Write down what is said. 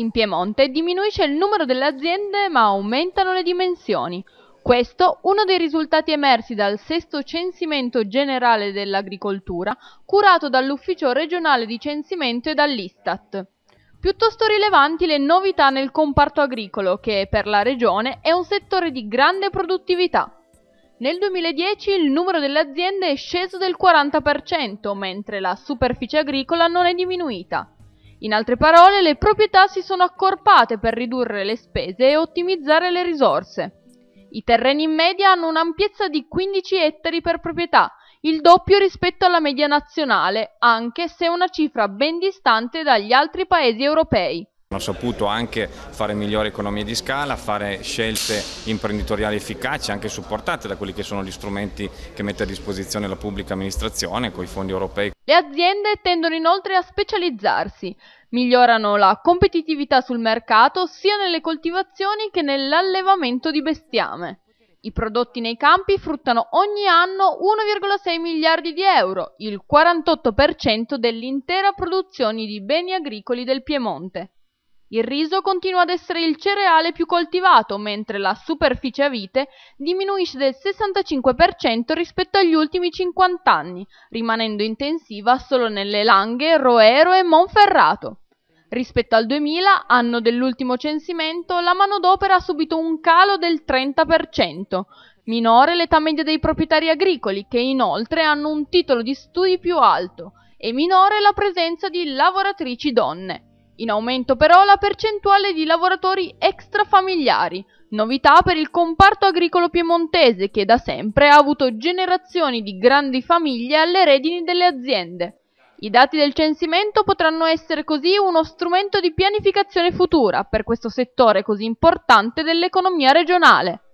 In Piemonte diminuisce il numero delle aziende ma aumentano le dimensioni. Questo uno dei risultati emersi dal sesto censimento generale dell'agricoltura curato dall'Ufficio regionale di censimento e dall'Istat. Piuttosto rilevanti le novità nel comparto agricolo che per la regione è un settore di grande produttività. Nel 2010 il numero delle aziende è sceso del 40%, mentre la superficie agricola non è diminuita. In altre parole, le proprietà si sono accorpate per ridurre le spese e ottimizzare le risorse. I terreni in media hanno un'ampiezza di 15 ettari per proprietà, il doppio rispetto alla media nazionale, anche se una cifra ben distante dagli altri paesi europei. Hanno saputo anche fare migliori economie di scala, fare scelte imprenditoriali efficaci, anche supportate da quelli che sono gli strumenti che mette a disposizione la pubblica amministrazione con i fondi europei. Le aziende tendono inoltre a specializzarsi, migliorano la competitività sul mercato sia nelle coltivazioni che nell'allevamento di bestiame. I prodotti nei campi fruttano ogni anno 1,6 miliardi di euro, il 48% dell'intera produzione di beni agricoli del Piemonte. Il riso continua ad essere il cereale più coltivato, mentre la superficie a vite diminuisce del 65% rispetto agli ultimi 50 anni, rimanendo intensiva solo nelle Langhe, Roero e Monferrato. Rispetto al 2000, anno dell'ultimo censimento, la manodopera ha subito un calo del 30%, minore l'età media dei proprietari agricoli, che inoltre hanno un titolo di studi più alto, e minore la presenza di lavoratrici donne. In aumento però la percentuale di lavoratori extrafamiliari, novità per il comparto agricolo piemontese che da sempre ha avuto generazioni di grandi famiglie alle redini delle aziende. I dati del censimento potranno essere così uno strumento di pianificazione futura per questo settore così importante dell'economia regionale.